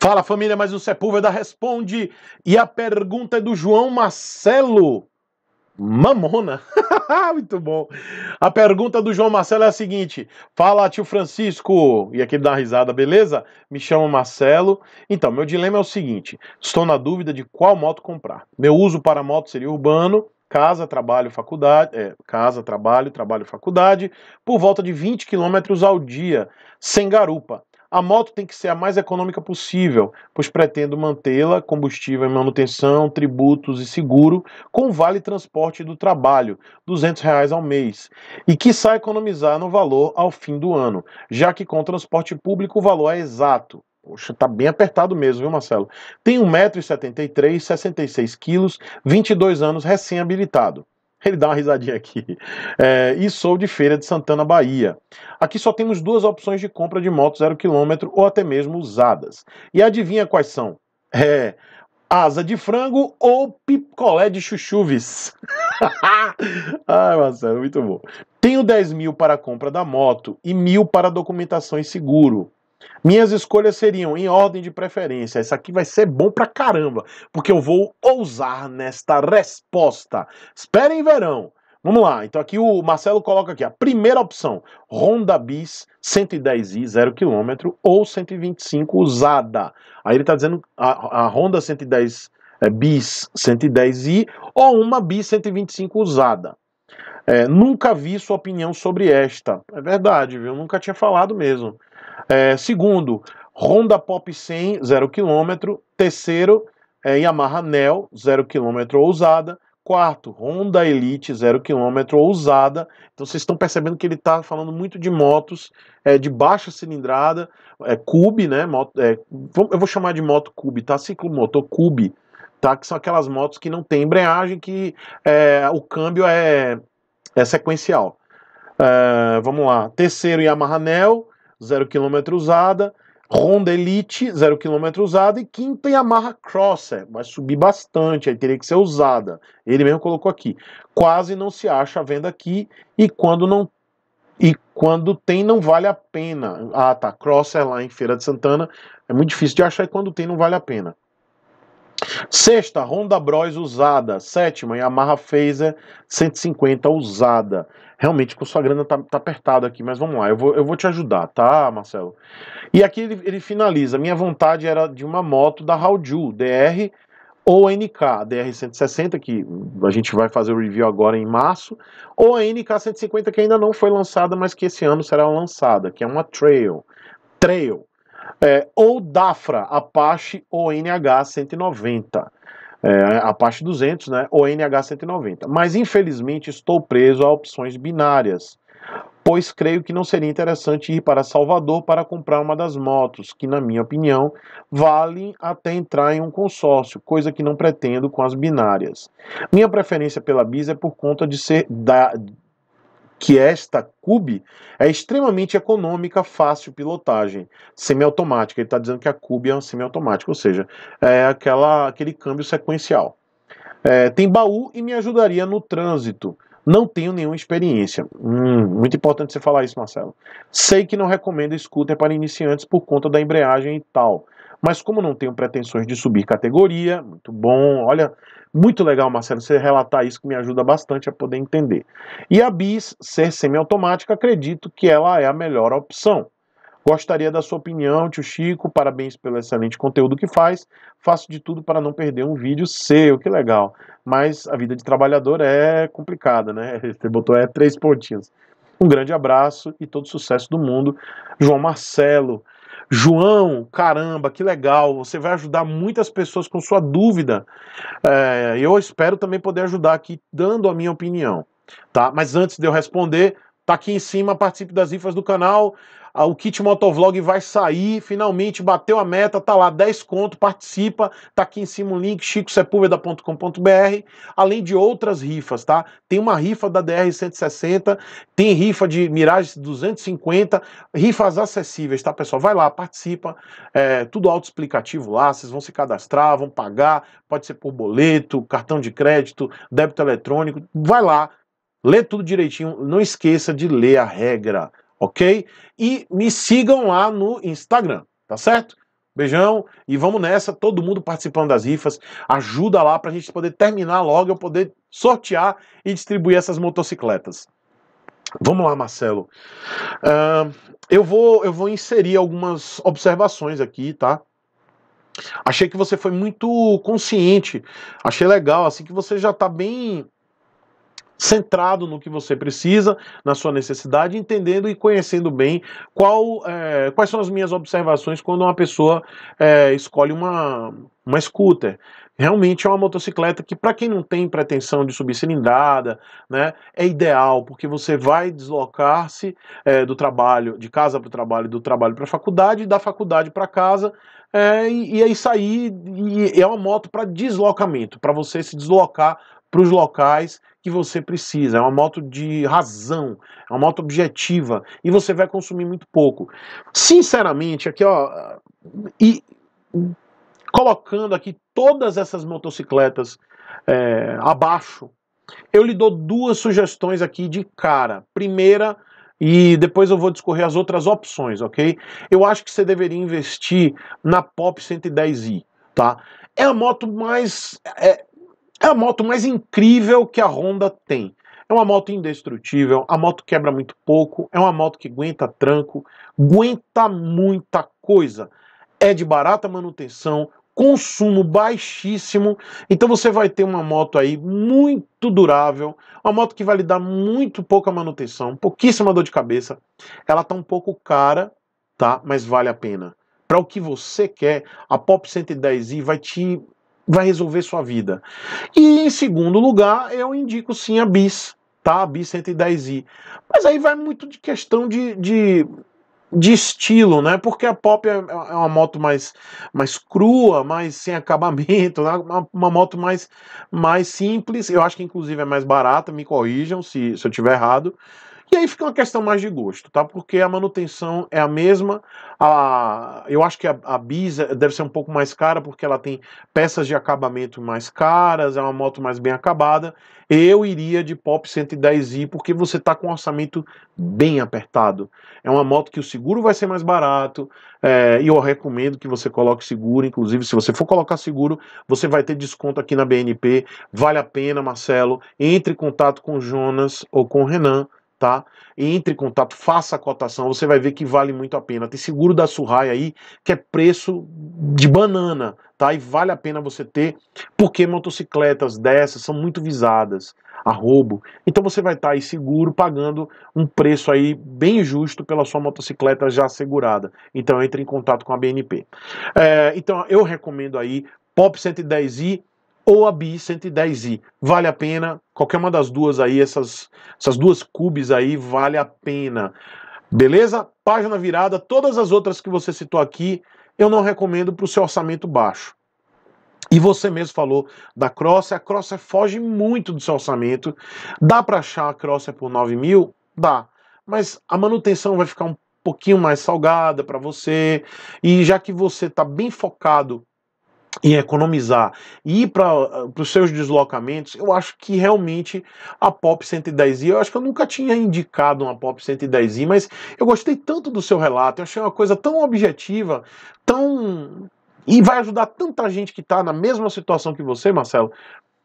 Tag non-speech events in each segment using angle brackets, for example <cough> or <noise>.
Fala família, mais um Sepúlveda responde. E a pergunta é do João Marcelo Mamona. <laughs> Muito bom. A pergunta do João Marcelo é a seguinte: Fala, tio Francisco. E aqui ele dá uma risada, beleza? Me chamo Marcelo. Então, meu dilema é o seguinte: estou na dúvida de qual moto comprar. Meu uso para moto seria urbano, casa, trabalho, faculdade, é, casa, trabalho, trabalho, faculdade, por volta de 20 quilômetros ao dia, sem garupa. A moto tem que ser a mais econômica possível, pois pretendo mantê-la, combustível e manutenção, tributos e seguro, com vale transporte do trabalho, R$ reais ao mês, e que sai economizar no valor ao fim do ano, já que com transporte público o valor é exato, Poxa, tá bem apertado mesmo, viu, Marcelo? Tem 1,73m, 66kg, 22 anos, recém-habilitado. <laughs> Ele dá uma risadinha aqui. É, e sou de Feira de Santana, Bahia. Aqui só temos duas opções de compra de moto zero quilômetro ou até mesmo usadas. E adivinha quais são? É, asa de frango ou picolé de chuchuves. <laughs> Ai, Marcelo, muito bom. Tenho 10 mil para a compra da moto e mil para documentação e seguro. Minhas escolhas seriam em ordem de preferência. Isso aqui vai ser bom pra caramba, porque eu vou ousar nesta resposta. Esperem verão. Vamos lá, então aqui o Marcelo coloca aqui a primeira opção, Honda Bis 110i 0 km ou 125 usada. Aí ele está dizendo a, a, Honda 110 é, Bis 110i ou uma Bis 125 usada. É, nunca vi sua opinião sobre esta. É verdade, viu? Nunca tinha falado mesmo. É, segundo, Honda Pop 100, 0 km. Terceiro, é, Yamaha Neo, 0 km ousada. Quarto, Honda Elite, 0 km ousada. Então vocês estão percebendo que ele está falando muito de motos é, de baixa cilindrada, é, cube, né? Moto, é, eu vou chamar de moto cube, tá? Ciclomotor cube, tá? Que são aquelas motos que não tem embreagem, que é, o câmbio é, é sequencial. É, vamos lá. Terceiro, Yamaha Neo zero quilômetro usada, Honda Elite, zero quilômetro usada, e quinta Yamaha Crosser, vai subir bastante, aí teria que ser usada. Ele mesmo colocou aqui. Quase não se acha a venda aqui, e quando não e quando tem não vale a pena. Ah, tá, Crosser lá em Feira de Santana, é muito difícil de achar, e quando tem não vale a pena. Sexta, Honda Bros usada. Sétima, Yamaha Phaser 150 usada. Realmente, com sua grana tá, tá apertado aqui, mas vamos lá, eu vou, eu vou te ajudar, tá, Marcelo? E aqui ele, ele finaliza. Minha vontade era de uma moto da Raudu, DR ou NK DR160, que a gente vai fazer o review agora em março, ou a NK150, que ainda não foi lançada, mas que esse ano será lançada, que é uma Trail. Trail é, ou DAFRA, Apache ou NH190. É, Apache 200, né? Ou NH190. Mas infelizmente estou preso a opções binárias, pois creio que não seria interessante ir para Salvador para comprar uma das motos, que na minha opinião valem até entrar em um consórcio, coisa que não pretendo com as binárias. Minha preferência pela bis é por conta de ser da que é esta Cube é extremamente econômica, fácil pilotagem, semiautomática. Ele está dizendo que a Cube é uma semiautomática, ou seja, é aquela, aquele câmbio sequencial. É, tem baú e me ajudaria no trânsito. Não tenho nenhuma experiência. Hum, muito importante você falar isso, Marcelo. Sei que não recomendo scooter para iniciantes por conta da embreagem e tal mas como não tenho pretensões de subir categoria, muito bom, olha, muito legal, Marcelo, você relatar isso que me ajuda bastante a poder entender. E a BIS ser semiautomática, acredito que ela é a melhor opção. Gostaria da sua opinião, tio Chico. Parabéns pelo excelente conteúdo que faz. Faço de tudo para não perder um vídeo seu, que legal. Mas a vida de trabalhador é complicada, né? <laughs> Você botou é três pontinhos. Um grande abraço e todo sucesso do mundo. João Marcelo, João, caramba, que legal, você vai ajudar muitas pessoas com sua dúvida. É, eu espero também poder ajudar aqui, dando a minha opinião. Tá? Mas antes de eu responder, tá aqui em cima, participe das rifas do canal. Ah, o kit motovlog vai sair, finalmente bateu a meta, tá lá 10 conto, participa, tá aqui em cima um link chicosepulveda.com.br, além de outras rifas, tá? Tem uma rifa da DR 160, tem rifa de Mirage 250, rifas acessíveis, tá, pessoal? Vai lá, participa, é, tudo autoexplicativo lá, vocês vão se cadastrar, vão pagar, pode ser por boleto, cartão de crédito, débito eletrônico, vai lá, lê tudo direitinho, não esqueça de ler a regra ok? E me sigam lá no Instagram, tá certo? Beijão e vamos nessa, todo mundo participando das rifas, ajuda lá para a gente poder terminar logo, eu poder sortear e distribuir essas motocicletas. Vamos lá, Marcelo. Uh, eu, vou, eu vou inserir algumas observações aqui, tá? Achei que você foi muito consciente, achei legal, assim que você já está bem centrado no que você precisa, na sua necessidade, entendendo e conhecendo bem qual, é, quais são as minhas observações quando uma pessoa é, escolhe uma, uma scooter. Realmente é uma motocicleta que, para quem não tem pretensão de subir cilindrada, né, é ideal, porque você vai deslocar-se é, do trabalho, de casa para o trabalho, do trabalho para a faculdade, da faculdade para casa, é, e, e, aí sair. E é uma moto para deslocamento, para você se deslocar para os locais que você precisa. É uma moto de razão, é uma moto objetiva e você vai consumir muito pouco. Sinceramente, aqui ó, e colocando aqui todas essas motocicletas é, abaixo, eu lhe dou duas sugestões aqui de cara. Primeira, e depois eu vou discorrer as outras opções, ok? Eu acho que você deveria investir na Pop 110i, tá? É a moto mais. É, é a moto mais incrível que a Honda tem. É uma moto indestrutível, a moto quebra muito pouco, é uma moto que aguenta tranco, aguenta muita coisa. É de barata manutenção, consumo baixíssimo, então você vai ter uma moto aí muito durável, uma moto que vai lhe dar muito pouca manutenção, pouquíssima dor de cabeça. Ela tá um pouco cara, tá? Mas vale a pena. Para o que você quer, a Pop 110i vai te vai resolver sua vida. E em segundo lugar, eu indico sim a BIS, tá? A BIS 110i. Mas aí vai muito de questão de, de de estilo, né? Porque a Pop é, é, é uma moto mais, mais crua, mais sem acabamento, <laughs> né? uma, uma moto mais, mais simples. Eu acho que inclusive é mais barata, me corrijam se, se eu estiver errado. E aí fica uma questão mais de gosto, tá? Porque a manutenção é a mesma. A, eu acho que a, a Bisa é, deve ser um pouco mais cara, porque ela tem peças de acabamento mais caras, é uma moto mais bem acabada. Eu iria de Pop 110i, porque você tá com um orçamento bem apertado. É uma moto que o seguro vai ser mais barato, é, e eu recomendo que você coloque seguro. Inclusive, se você for colocar seguro, você vai ter desconto aqui na BNP. Vale a pena, Marcelo. Entre em contato com o Jonas ou com o Renan tá? Entre em contato, faça a cotação, você vai ver que vale muito a pena. Tem seguro da Surrai aí, que é preço de banana, tá? E vale a pena você ter, porque motocicletas dessas são muito visadas a roubo. Então você vai estar tá aí seguro, pagando um preço aí bem justo pela sua motocicleta já assegurada. Então entre em contato com a BNP. É, então eu recomendo aí Pop 110i ou a BI 110i. Vale a pena, qualquer uma das duas aí, essas, essas duas cubes aí, vale a pena. Beleza? Página virada, todas as outras que você citou aqui, eu não recomendo para o seu orçamento baixo. E você mesmo falou da Crosser, a Crosser foge muito do seu orçamento. Dá para achar a Crosser por 9 mil? Dá. Mas a manutenção vai ficar um pouquinho mais salgada para você. E já que você está bem focado e economizar e ir para ah, os seus deslocamentos, eu acho que realmente a Pop 110i, eu acho que eu nunca tinha indicado uma Pop 110i, mas eu gostei tanto do seu relato, eu achei uma coisa tão objetiva, tão. e vai ajudar tanta gente que está na mesma situação que você, Marcelo,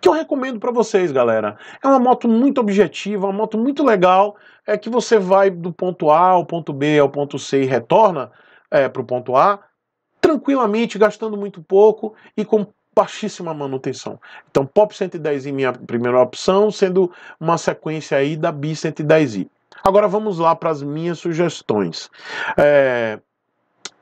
que eu recomendo para vocês, galera. É uma moto muito objetiva, uma moto muito legal, é que você vai do ponto A ao ponto B ao ponto C e retorna é, para o ponto A tranquilamente, gastando muito pouco e com baixíssima manutenção. Então, POP 110i minha primeira opção, sendo uma sequência aí da BI 110i. Agora vamos lá para as minhas sugestões. É...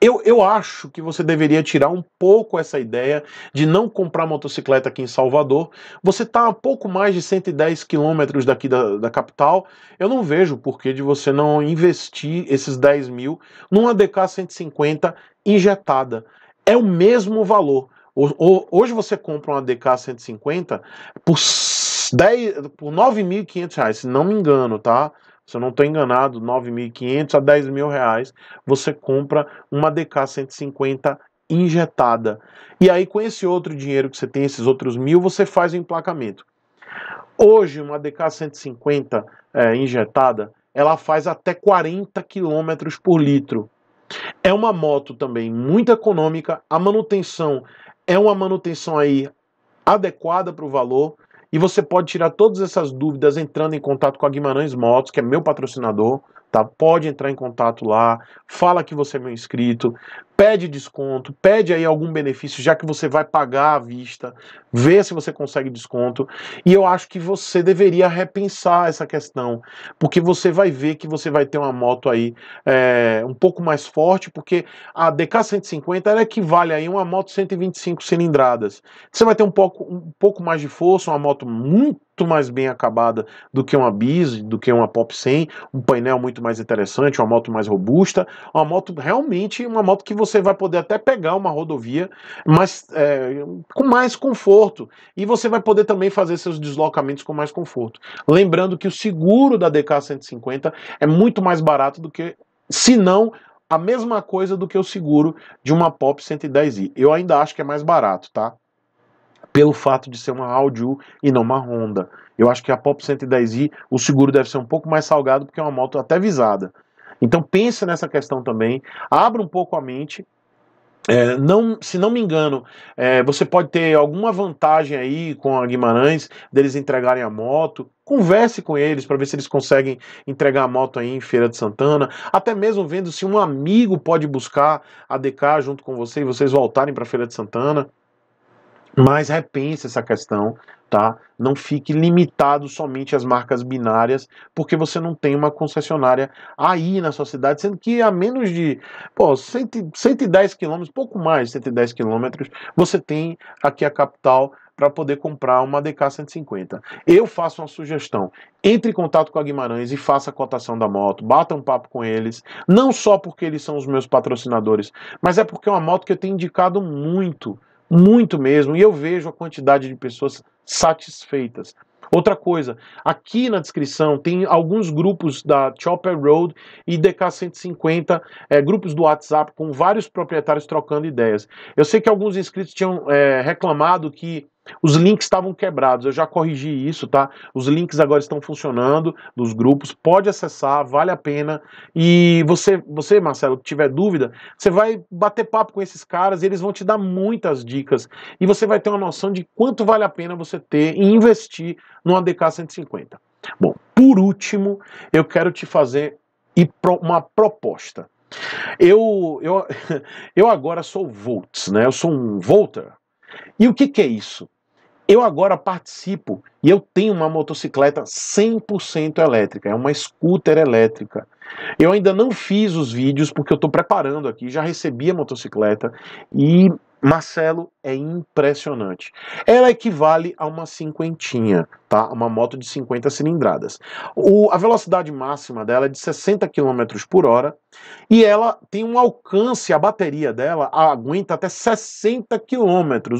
Eu, eu acho que você deveria tirar um pouco essa ideia de não comprar motocicleta aqui em Salvador. Você está a pouco mais de 110 quilômetros daqui da, da capital. Eu não vejo por que de você não investir esses 10 mil numa DK 150 injetada. É o mesmo valor. Hoje você compra uma DK 150 por, 10, por 9.500 reais, se não me engano, tá? Se eu não estou enganado, 9.500 a 10 mil reais, você compra uma DK 150 injetada. E aí, com esse outro dinheiro que você tem, esses outros mil, você faz o emplacamento. Hoje, uma DK 150 é, injetada, ela faz até 40 km por litro. É uma moto também muito econômica, a manutenção é uma manutenção aí adequada para o valor e você pode tirar todas essas dúvidas entrando em contato com a Guimarães Motos, que é meu patrocinador, tá? Pode entrar em contato lá, fala que você é meu inscrito, pede desconto, pede aí algum benefício, já que você vai pagar à vista, vê se você consegue desconto. E eu acho que você deveria repensar essa questão, porque você vai ver que você vai ter uma moto aí é, um pouco mais forte, porque a DK 150 ela equivale aí a uma moto 125 cilindradas. Você vai ter um pouco, um pouco mais de força, uma moto muito mais bem acabada do que uma Biz, do que uma Pop 100, um painel muito mais interessante, uma moto mais robusta, uma moto realmente uma moto que você você vai poder até pegar uma rodovia mas, é, com mais conforto. E você vai poder também fazer seus deslocamentos com mais conforto. Lembrando que o seguro da DK 150 é muito mais barato do que, se não, a mesma coisa do que o seguro de uma Pop 110i. Eu ainda acho que é mais barato, tá? Pelo fato de ser uma audio e não uma Honda. Eu acho que a Pop 110i, o seguro deve ser um pouco mais salgado, porque é uma moto até visada. Então pensa nessa questão também, abra um pouco a mente. É, não, se não me engano, é, você pode ter alguma vantagem aí com a Guimarães deles entregarem a moto. Converse com eles para ver se eles conseguem entregar a moto aí em Feira de Santana. Até mesmo vendo se um amigo pode buscar a DK junto com você e vocês voltarem para Feira de Santana mas repense essa questão, tá? Não fique limitado somente às marcas binárias, porque você não tem uma concessionária aí na sua cidade, sendo que a menos de pô, 100, 110 quilômetros, pouco mais de 110 quilômetros, você tem aqui a capital para poder comprar uma DK 150. Eu faço uma sugestão: entre em contato com a Guimarães e faça a cotação da moto, bata um papo com eles, não só porque eles são os meus patrocinadores, mas é porque é uma moto que eu tenho indicado muito muito mesmo. E eu vejo a quantidade de pessoas satisfeitas. Outra coisa, aqui na descrição tem alguns grupos da Chopper Road e DK150, é, eh, grupos do WhatsApp com vários proprietários trocando ideias. Eu sei que alguns inscritos tinham é, reclamado que os links estavam quebrados, eu já corrigi isso, tá? Os links agora estão funcionando dos grupos, pode acessar, vale a pena. E você, você Marcelo, que tiver dúvida, você vai bater papo com esses caras, eles vão te dar muitas dicas e você vai ter uma noção de quanto vale a pena você ter e investir no ADK 150. Bom, por último, eu quero te fazer uma proposta. Eu, eu, <laughs> eu agora sou Volts, né? Eu sou um Volter. E o que, que é isso? Eu agora participo e eu tenho uma motocicleta 100% elétrica, é uma scooter elétrica. Eu ainda não fiz os vídeos porque eu estou preparando aqui, já recebi a motocicleta e Marcelo é impressionante. Ela equivale a uma cinquentinha, tá? Uma moto de 50 cilindradas. O, a velocidade máxima dela é de 60 km por hora e ela tem um alcance, a bateria dela aguenta até 60 km,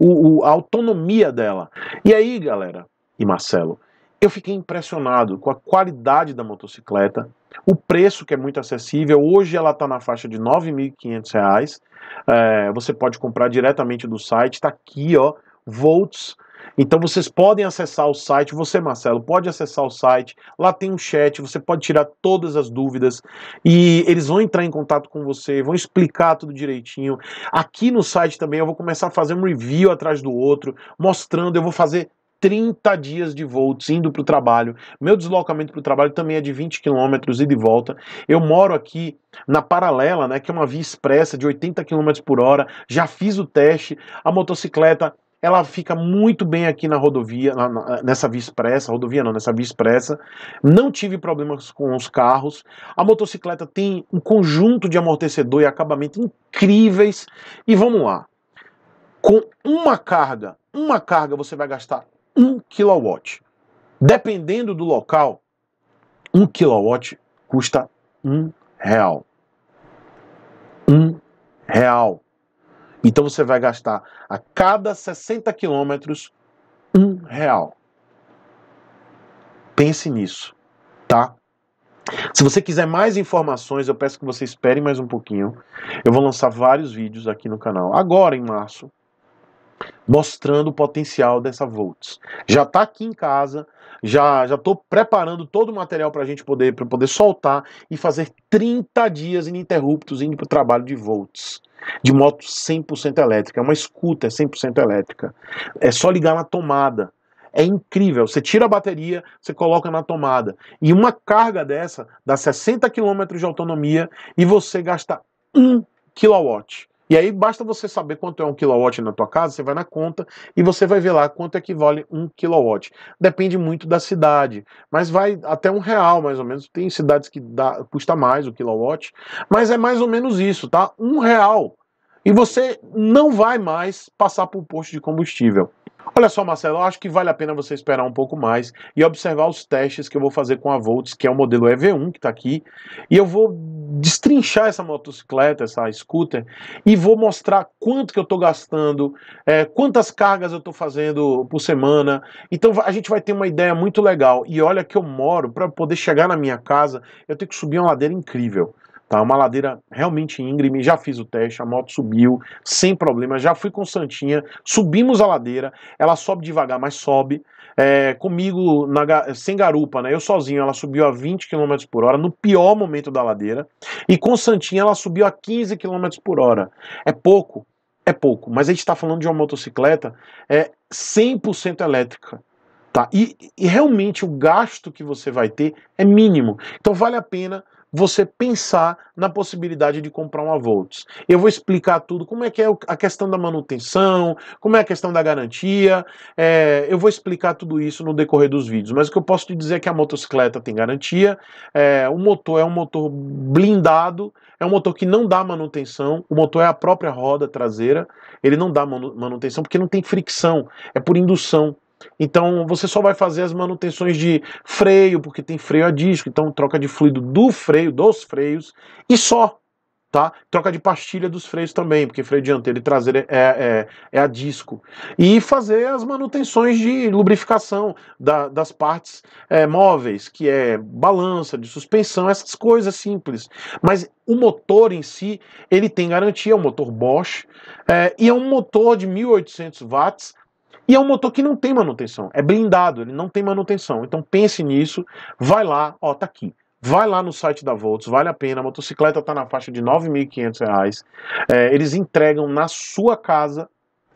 o, o, a autonomia dela. E aí, galera e Marcelo, eu fiquei impressionado com a qualidade da motocicleta, o preço que é muito acessível. Hoje ela está na faixa de R$ 9.500 é, você pode comprar diretamente do site, está aqui, ó, volts. Então vocês podem acessar o site, você Marcelo pode acessar o site, lá tem um chat, você pode tirar todas as dúvidas e eles vão entrar em contato com você, vão explicar tudo direitinho. Aqui no site também eu vou começar a fazer um review atrás do outro, mostrando, eu vou fazer 30 dias de volts indo para o trabalho. Meu deslocamento para o trabalho também é de 20 quilômetros e de volta. Eu moro aqui na paralela, né, que é uma via expressa de 80 km por hora. Já fiz o teste. A motocicleta ela fica muito bem aqui na rodovia, na, na, nessa via expressa, rodovia não, nessa via expressa. Não tive problemas com os carros. A motocicleta tem um conjunto de amortecedor e acabamento incríveis. E vamos lá. Com uma carga, uma carga você vai gastar 1 kW. Dependendo do local, 1 kW custa 1 real. 1 real. Então você vai gastar a cada 60 km 1 real. Pense nisso, tá? Se você quiser mais informações, eu peço que você espere mais um pouquinho. Eu vou lançar vários vídeos aqui no canal agora em março mostrando o potencial dessa Volts. Já está aqui em casa, já já estou preparando todo o material para a gente poder, para poder soltar e fazer 30 dias ininterruptos indo para o trabalho de Volts. De moto 100% elétrica, é uma escuta, é 100% elétrica. É só ligar na tomada. É incrível. Você tira a bateria, você coloca na tomada. E uma carga dessa dá 60 km de autonomia e você gasta 1 kW. E aí basta você saber quanto é um quilowatt na tua casa, você vai na conta e você vai ver lá quanto equivale é um quilowatt. Depende muito da cidade, mas vai até um real mais ou menos. Tem cidades que dá, custa mais o quilowatt, mas é mais ou menos isso, tá? Um real. E você não vai mais passar por um posto de combustível. Olha só, Marcelo, eu acho que vale a pena você esperar um pouco mais e observar os testes que eu vou fazer com a Volts, que é o modelo EV1 que está aqui, e eu vou destrinchar essa motocicleta, essa scooter, e vou mostrar quanto que eu estou gastando, é, quantas cargas eu estou fazendo por semana. Então a gente vai ter uma ideia muito legal. E olha que eu moro, para poder chegar na minha casa, eu tenho que subir uma ladeira incrível. Tá uma ladeira realmente íngreme, já fiz o teste, a moto subiu sem problema, já fui com Santinha, subimos a ladeira, ela sobe devagar, mas sobe. É, comigo, na, sem garupa, né? Eu sozinho, ela subiu a 20 km por hora no pior momento da ladeira. E com Santinha, ela subiu a 15 km por hora. É pouco, é pouco, mas a gente está falando de uma motocicleta é 100% elétrica. Tá? E, e realmente o gasto que você vai ter é mínimo. Então vale a pena você pensar na possibilidade de comprar uma Volts. Eu vou explicar tudo, como é que é a questão da manutenção, como é a questão da garantia. É, eu vou explicar tudo isso no decorrer dos vídeos. Mas o que eu posso te dizer é que a motocicleta tem garantia, é, o motor é um motor blindado, é um motor que não dá manutenção, o motor é a própria roda traseira, ele não dá manutenção porque não tem fricção, é por indução. Então você só vai fazer as manutenções de freio, porque tem freio a disco, então troca de fluido do freio, dos freios, e só. Tá? Troca de pastilha dos freios também, porque freio dianteiro e traseiro é, é, é a disco. E fazer as manutenções de lubrificação da, das partes é, móveis, que é balança, de suspensão, essas coisas simples. Mas o motor em si, ele tem garantia, é um motor Bosch, é, e é um motor de 1800 watts e é um motor que não tem manutenção, é blindado, ele não tem manutenção. Então pense nisso, vai lá, ó, tá aqui. Vai lá no site da Volts, vale a pena. A motocicleta está na faixa de R$ 9.500. É, eles entregam na sua casa.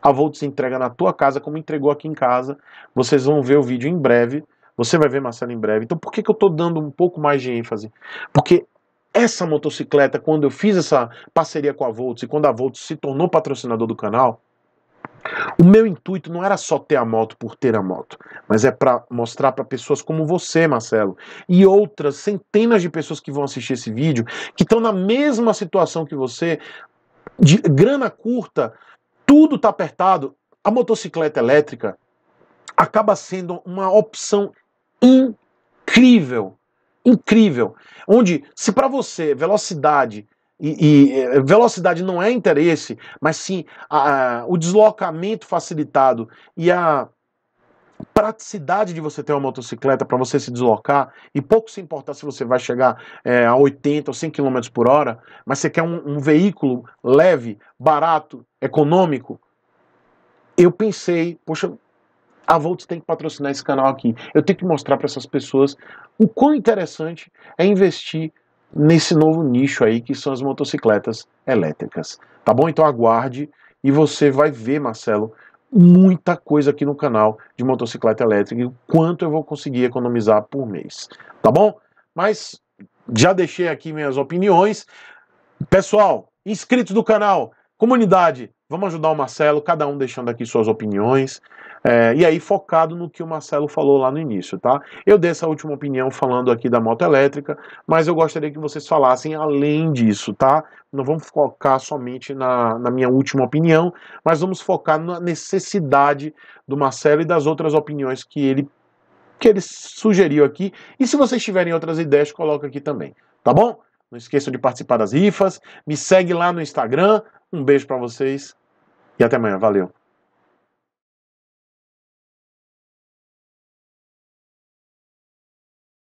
A Volts entrega na tua casa, como entregou aqui em casa. Vocês vão ver o vídeo em breve. Você vai ver Marcelo em breve. Então, por que, que eu estou dando um pouco mais de ênfase? Porque essa motocicleta, quando eu fiz essa parceria com a Volts e quando a Volts se tornou patrocinador do canal, o meu intuito não era só ter a moto por ter a moto, mas é para mostrar para pessoas como você, Marcelo, e outras centenas de pessoas que vão assistir esse vídeo, que estão na mesma situação que você, de grana curta, tudo está apertado. A motocicleta elétrica acaba sendo uma opção incrível, incrível, onde se para você velocidade e, e, eh, velocidade não é interesse, mas sim a, a, o deslocamento facilitado e a praticidade de você ter uma motocicleta para você se deslocar e pouco se importar se você vai chegar é, a 80 ou 100 km por hora, mas você quer um, um veículo leve, barato, econômico. Eu pensei, poxa, a Volts tem que patrocinar esse canal aqui. Eu tenho que mostrar para essas pessoas o quão interessante é investir nesse novo nicho aí que são as motocicletas elétricas. Tá bom? Então aguarde e você vai ver, Marcelo, muita coisa aqui no canal de motocicleta elétrica e quanto eu vou conseguir economizar por mês. Tá bom? Mas já deixei aqui minhas opiniões. Pessoal, inscritos do canal, comunidade, Vamos ajudar o Marcelo, cada um deixando aqui suas opiniões. É, e aí, focado no que o Marcelo falou lá no início, tá? Eu dei essa última opinião falando aqui da moto elétrica, mas eu gostaria que vocês falassem além disso, tá? Não vamos focar somente na, na minha última opinião, mas vamos focar na necessidade do Marcelo e das outras opiniões que ele, que ele sugeriu aqui. E se vocês tiverem outras ideias, coloca aqui também, tá bom? Não esqueçam de participar das rifas, me segue lá no Instagram, um beijo para vocês e até amanhã. Valeu.